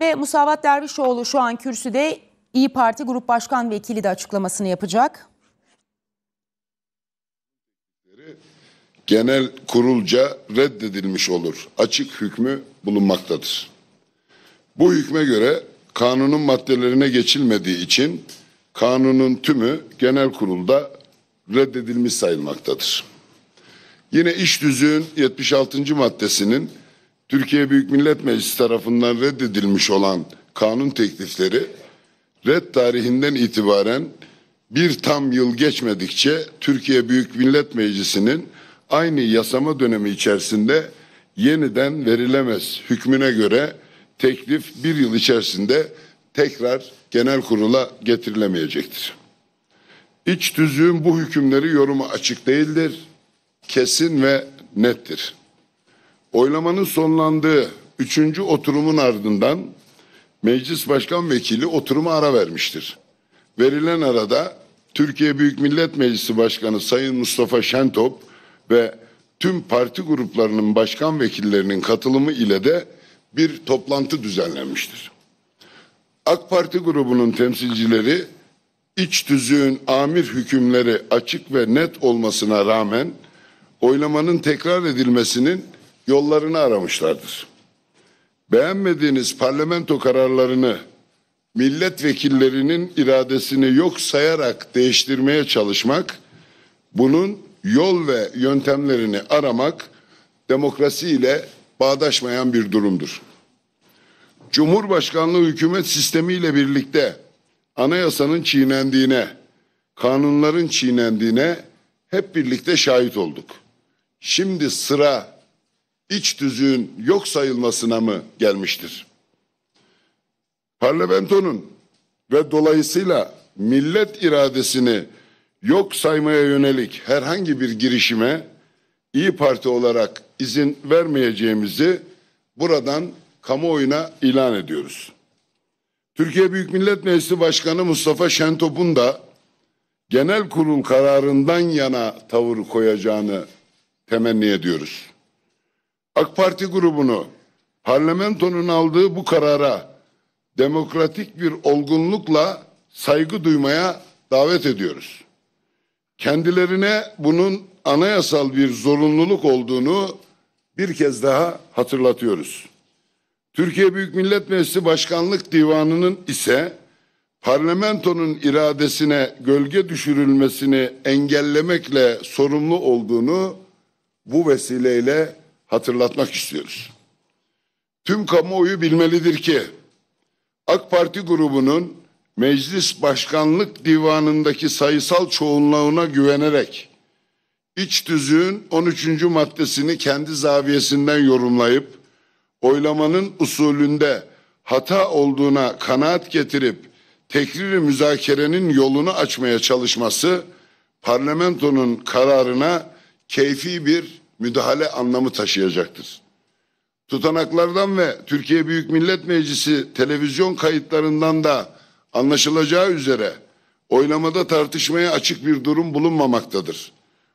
Ve Musavat Dervişoğlu şu an kürsüde İyi Parti Grup Başkan Vekili de açıklamasını yapacak. Genel kurulca reddedilmiş olur. Açık hükmü bulunmaktadır. Bu hükme göre kanunun maddelerine geçilmediği için kanunun tümü genel kurulda reddedilmiş sayılmaktadır. Yine iş düzüğün 76. maddesinin Türkiye Büyük Millet Meclisi tarafından reddedilmiş olan kanun teklifleri red tarihinden itibaren bir tam yıl geçmedikçe Türkiye Büyük Millet Meclisi'nin aynı yasama dönemi içerisinde yeniden verilemez hükmüne göre teklif bir yıl içerisinde tekrar genel kurula getirilemeyecektir. İç tüzüğün bu hükümleri yoruma açık değildir, kesin ve nettir. Oylamanın sonlandığı üçüncü oturumun ardından Meclis Başkan Vekili oturuma ara vermiştir. Verilen arada Türkiye Büyük Millet Meclisi Başkanı Sayın Mustafa Şentop ve tüm parti gruplarının başkan vekillerinin katılımı ile de bir toplantı düzenlenmiştir. AK Parti grubunun temsilcileri iç tüzüğün amir hükümleri açık ve net olmasına rağmen oylamanın tekrar edilmesinin yollarını aramışlardır. Beğenmediğiniz parlamento kararlarını milletvekillerinin iradesini yok sayarak değiştirmeye çalışmak, bunun yol ve yöntemlerini aramak demokrasiyle bağdaşmayan bir durumdur. Cumhurbaşkanlığı hükümet sistemiyle birlikte anayasanın çiğnendiğine, kanunların çiğnendiğine hep birlikte şahit olduk. Şimdi sıra iç tüzüğün yok sayılmasına mı gelmiştir? Parlamentonun ve dolayısıyla millet iradesini yok saymaya yönelik herhangi bir girişime İyi Parti olarak izin vermeyeceğimizi buradan kamuoyuna ilan ediyoruz. Türkiye Büyük Millet Meclisi Başkanı Mustafa Şentop'un da genel kurul kararından yana tavır koyacağını temenni ediyoruz. AK Parti grubunu parlamentonun aldığı bu karara demokratik bir olgunlukla saygı duymaya davet ediyoruz. Kendilerine bunun anayasal bir zorunluluk olduğunu bir kez daha hatırlatıyoruz. Türkiye Büyük Millet Meclisi Başkanlık Divanı'nın ise parlamentonun iradesine gölge düşürülmesini engellemekle sorumlu olduğunu bu vesileyle hatırlatmak istiyoruz. Tüm kamuoyu bilmelidir ki AK Parti grubunun Meclis Başkanlık Divanı'ndaki sayısal çoğunluğuna güvenerek iç tüzüğün 13. maddesini kendi zaviyesinden yorumlayıp oylamanın usulünde hata olduğuna kanaat getirip tekrir müzakerenin yolunu açmaya çalışması parlamentonun kararına keyfi bir müdahale anlamı taşıyacaktır. Tutanaklardan ve Türkiye Büyük Millet Meclisi televizyon kayıtlarından da anlaşılacağı üzere oylamada tartışmaya açık bir durum bulunmamaktadır.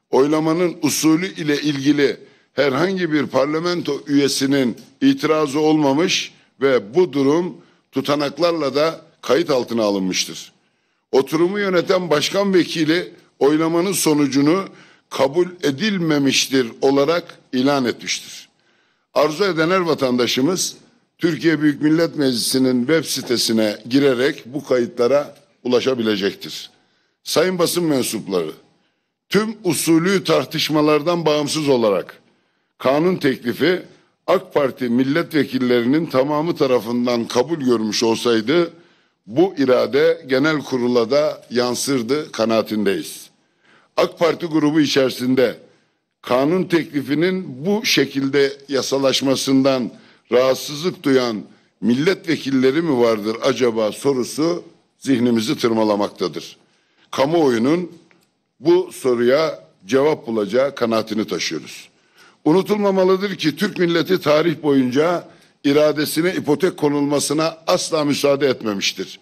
Oylamanın usulü ile ilgili herhangi bir parlamento üyesinin itirazı olmamış ve bu durum tutanaklarla da kayıt altına alınmıştır. Oturumu yöneten başkan vekili oylamanın sonucunu kabul edilmemiştir olarak ilan etmiştir. Arzu eden her vatandaşımız Türkiye Büyük Millet Meclisi'nin web sitesine girerek bu kayıtlara ulaşabilecektir. Sayın basın mensupları, tüm usulü tartışmalardan bağımsız olarak kanun teklifi AK Parti milletvekillerinin tamamı tarafından kabul görmüş olsaydı bu irade genel kurula da yansırdı kanaatindeyiz. AK Parti grubu içerisinde kanun teklifinin bu şekilde yasalaşmasından rahatsızlık duyan milletvekilleri mi vardır acaba sorusu zihnimizi tırmalamaktadır. Kamuoyunun bu soruya cevap bulacağı kanaatini taşıyoruz. Unutulmamalıdır ki Türk milleti tarih boyunca iradesine ipotek konulmasına asla müsaade etmemiştir.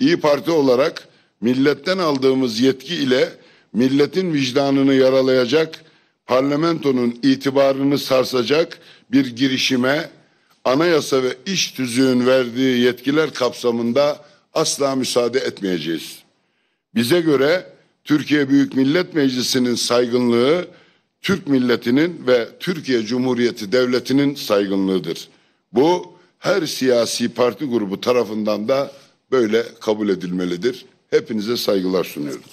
İyi Parti olarak milletten aldığımız yetki ile milletin vicdanını yaralayacak, parlamentonun itibarını sarsacak bir girişime anayasa ve iş tüzüğün verdiği yetkiler kapsamında asla müsaade etmeyeceğiz. Bize göre Türkiye Büyük Millet Meclisi'nin saygınlığı Türk milletinin ve Türkiye Cumhuriyeti Devleti'nin saygınlığıdır. Bu her siyasi parti grubu tarafından da böyle kabul edilmelidir. Hepinize saygılar sunuyorum.